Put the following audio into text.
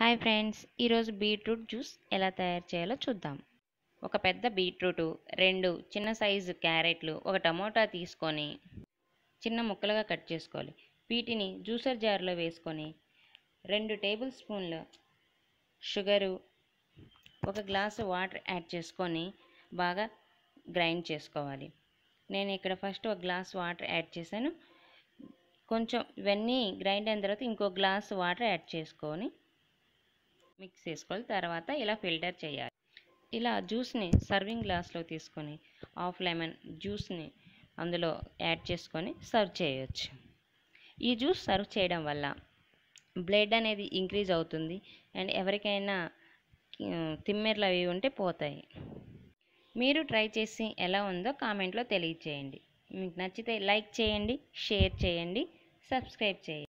hi friends ఈరోజు beetroot juice ఎలా తయారు చేయాలో చూద్దాం ఒక పెద్ద బీట్రూటు రెండు చిన్న సైజు క్యారెట్లు ఒక టమోటా తీసుకొని చిన్న ముక్కలుగా కట్ చేసుకోవాలి వీటిని జ్యూసర్ జార్లో వేసుకొని రెండు టేబుల్ స్పూన్ల షుగరు ఒక గ్లాసు వాటర్ యాడ్ చేసుకొని బాగా గ్రైండ్ చేసుకోవాలి నేను ఇక్కడ ఫస్ట్ ఒక గ్లాస్ వాటర్ యాడ్ చేశాను కొంచెం ఇవన్నీ గ్రైండ్ అయిన తర్వాత ఇంకో గ్లాస్ వాటర్ యాడ్ చేసుకొని మిక్స్ చేసుకోవాలి తర్వాత ఇలా ఫిల్టర్ చేయాలి ఇలా జ్యూస్ని సర్వింగ్ గ్లాస్లో తీసుకొని హాఫ్ లెమన్ జ్యూస్ని అందులో యాడ్ చేసుకొని సర్వ్ చేయవచ్చు ఈ జ్యూస్ సర్వ్ చేయడం వల్ల బ్లడ్ అనేది ఇంక్రీజ్ అవుతుంది అండ్ ఎవరికైనా తిమ్మెర్లు అవి ఉంటే పోతాయి మీరు ట్రై చేసి ఎలా ఉందో కామెంట్లో తెలియచేయండి మీకు నచ్చితే లైక్ చేయండి షేర్ చేయండి సబ్స్క్రైబ్ చేయండి